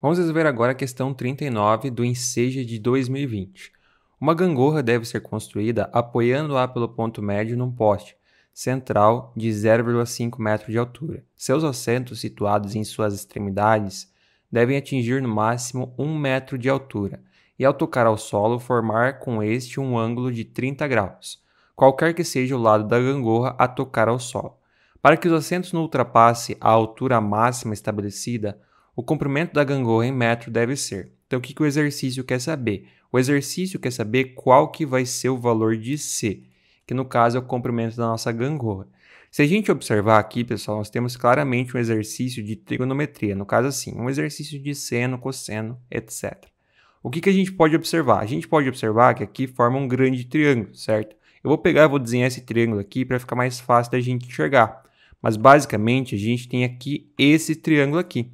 Vamos resolver agora a questão 39 do Enseja de 2020. Uma gangorra deve ser construída apoiando-a pelo ponto médio num poste central de 0,5 metros de altura. Seus assentos situados em suas extremidades devem atingir no máximo 1 metro de altura e, ao tocar ao solo, formar com este um ângulo de 30 graus, qualquer que seja o lado da gangorra a tocar ao solo. Para que os assentos não ultrapassem a altura máxima estabelecida, o comprimento da gangorra em metro deve ser. Então, o que, que o exercício quer saber? O exercício quer saber qual que vai ser o valor de C, que no caso é o comprimento da nossa gangorra. Se a gente observar aqui, pessoal, nós temos claramente um exercício de trigonometria, no caso assim, um exercício de seno, cosseno, etc. O que, que a gente pode observar? A gente pode observar que aqui forma um grande triângulo, certo? Eu vou pegar e vou desenhar esse triângulo aqui para ficar mais fácil da gente enxergar. Mas basicamente a gente tem aqui esse triângulo aqui.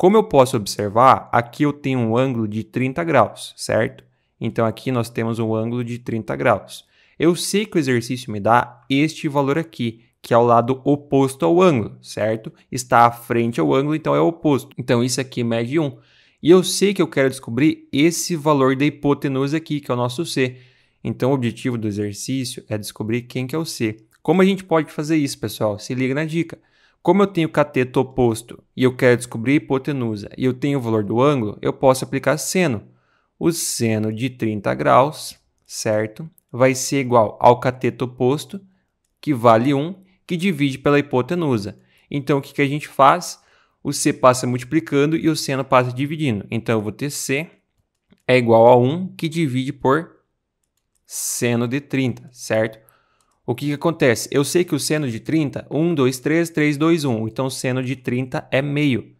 Como eu posso observar, aqui eu tenho um ângulo de 30 graus, certo? Então aqui nós temos um ângulo de 30 graus. Eu sei que o exercício me dá este valor aqui, que é o lado oposto ao ângulo, certo? Está à frente ao ângulo, então é o oposto. Então isso aqui mede 1. E eu sei que eu quero descobrir esse valor da hipotenusa aqui, que é o nosso C. Então o objetivo do exercício é descobrir quem que é o C. Como a gente pode fazer isso, pessoal? Se liga na dica. Como eu tenho cateto oposto e eu quero descobrir a hipotenusa e eu tenho o valor do ângulo, eu posso aplicar seno. O seno de 30 graus, certo? Vai ser igual ao cateto oposto, que vale 1, que divide pela hipotenusa. Então, o que, que a gente faz? O C passa multiplicando e o seno passa dividindo. Então, eu vou ter C é igual a 1, que divide por seno de 30, certo? O que, que, acontece? Eu sei que o seno de 30, 1, 2, 3, 3, 2, 1. Então, o seno de 30 é meio.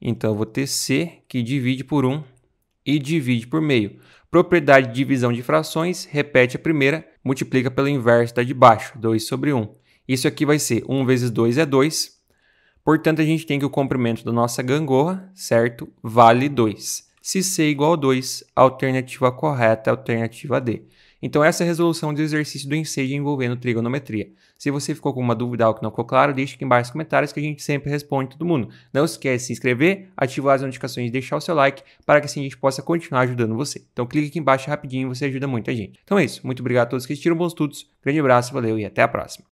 Então, eu vou ter C que divide por 1 e divide por meio. Propriedade de divisão de frações, repete a primeira, multiplica pelo inverso da de baixo, 2 sobre 1. Isso aqui vai ser 1 vezes 2 é 2. Portanto, a gente tem que o comprimento da nossa gangorra, certo? Vale 2. Se C é igual a 2, a alternativa correta é a alternativa D. Então essa é a resolução de exercício do ensejo envolvendo trigonometria. Se você ficou com uma dúvida ou que não ficou claro, deixe aqui embaixo nos comentários que a gente sempre responde todo mundo. Não esquece de se inscrever, ativar as notificações e deixar o seu like para que assim a gente possa continuar ajudando você. Então clique aqui embaixo rapidinho, você ajuda muita gente. Então é isso, muito obrigado a todos que assistiram, bons estudos, grande abraço, valeu e até a próxima.